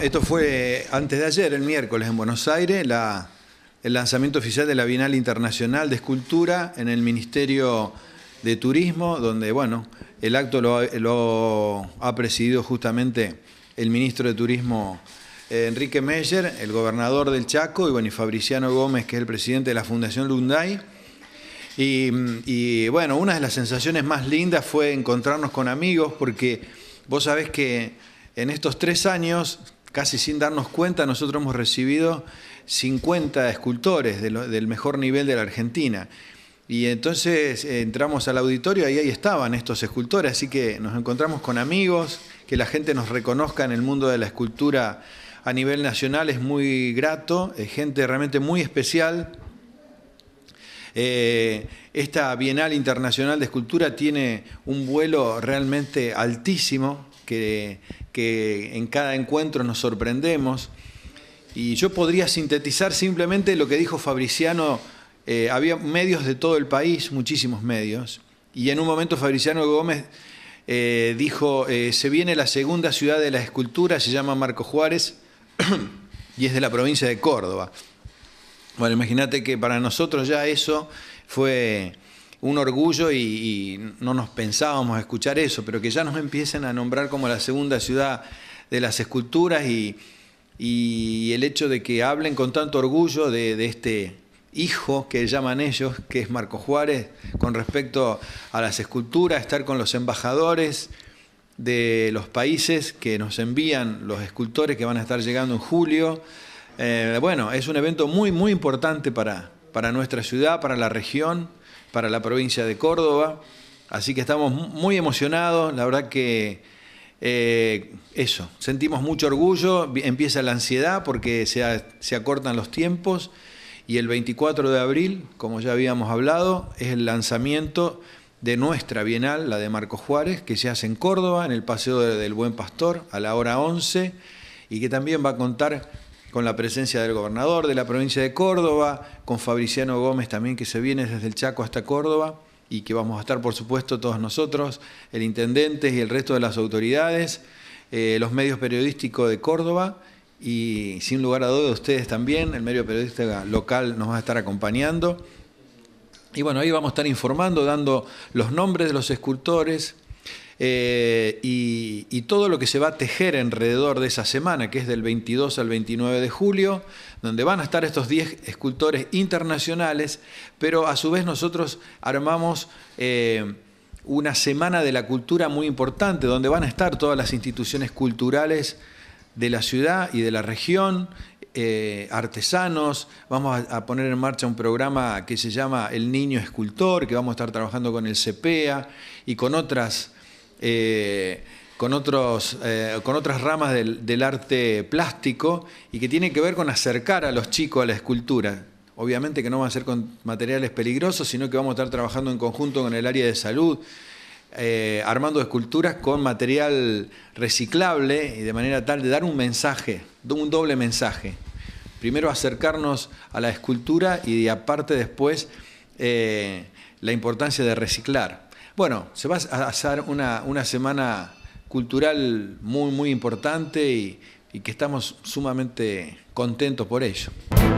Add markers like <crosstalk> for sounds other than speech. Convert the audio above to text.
Esto fue antes de ayer, el miércoles, en Buenos Aires, el lanzamiento oficial de la Bienal Internacional de Escultura en el Ministerio de Turismo, donde, bueno, el acto lo, ha presidido justamente el ministro de Turismo eh, Enrique Meyer, el gobernador del Chaco, y, bueno, y Fabriciano Gómez, que es el presidente de la Fundación Lunday. Y, y bueno, una de las sensaciones más lindas fue encontrarnos con amigos, porque vos sabés que en estos tres años casi sin darnos cuenta, nosotros hemos recibido 50 escultores del mejor nivel de la Argentina. Y entonces eh, entramos al auditorio y ahí estaban estos escultores, así que nos encontramos con amigos, que la gente nos reconozca en el mundo de la escultura a nivel nacional es muy grato, es gente realmente muy especial. Eh, esta Bienal Internacional de Escultura tiene un vuelo realmente altísimo, que, en cada encuentro nos sorprendemos. Y yo podría sintetizar simplemente lo que dijo Fabriciano. Eh, había medios de todo el país, muchísimos medios. Y en un momento Fabriciano Gómez eh, dijo, eh, se viene la segunda ciudad de la escultura, se llama Marco Juárez <clears throat> y es de la provincia de Córdoba. Bueno, imagínate que para nosotros ya eso fue un orgullo y, no nos pensábamos escuchar eso, pero que ya nos empiecen a nombrar como la segunda ciudad de las esculturas y, el hecho de que hablen con tanto orgullo de, este hijo que llaman ellos, que es Marco Juárez, con respecto a las esculturas, estar con los embajadores de los países que nos envían los escultores que van a estar llegando en julio. Eh, bueno, es un evento muy, muy importante para, para nuestra ciudad, para la región para la provincia de Córdoba. Así que estamos muy emocionados, la verdad que eh, eso, sentimos mucho orgullo, empieza la ansiedad porque se, se acortan los tiempos y el 24 de abril, como ya habíamos hablado, es el lanzamiento de nuestra bienal, la de Marcos Juárez, que se hace en Córdoba, en el Paseo del Buen Pastor, a la hora 11, y que también va a contar con la presencia del gobernador de la provincia de Córdoba, con Fabriciano Gómez también que se viene desde el Chaco hasta Córdoba y que vamos a estar por supuesto todos nosotros, el intendente y el resto de las autoridades, eh, los medios periodísticos de Córdoba y sin lugar a dudas ustedes también, el medio periodista local nos va a estar acompañando. Y bueno, ahí vamos a estar informando, dando los nombres de los escultores, eh, y, todo lo que se va a tejer alrededor de esa semana, que es del 22 al 29 de julio, donde van a estar estos 10 escultores internacionales, pero a su vez nosotros armamos... Eh, una semana de la cultura muy importante, donde van a estar todas las instituciones culturales de la ciudad y de la región, eh, artesanos, vamos a, poner en marcha un programa que se llama El Niño Escultor, que vamos a estar trabajando con el CPEA y con otras eh, con, otros, eh, con otras ramas del, arte plástico y que tiene que ver con acercar a los chicos a la escultura. Obviamente que no va a ser con materiales peligrosos, sino que vamos a estar trabajando en conjunto con el área de salud, eh, armando esculturas con material reciclable y de manera tal de dar un mensaje, un doble mensaje. Primero acercarnos a la escultura y aparte después la importancia de reciclar. Bueno, se va a hacer una, semana cultural muy, muy importante y que estamos sumamente contentos por ello.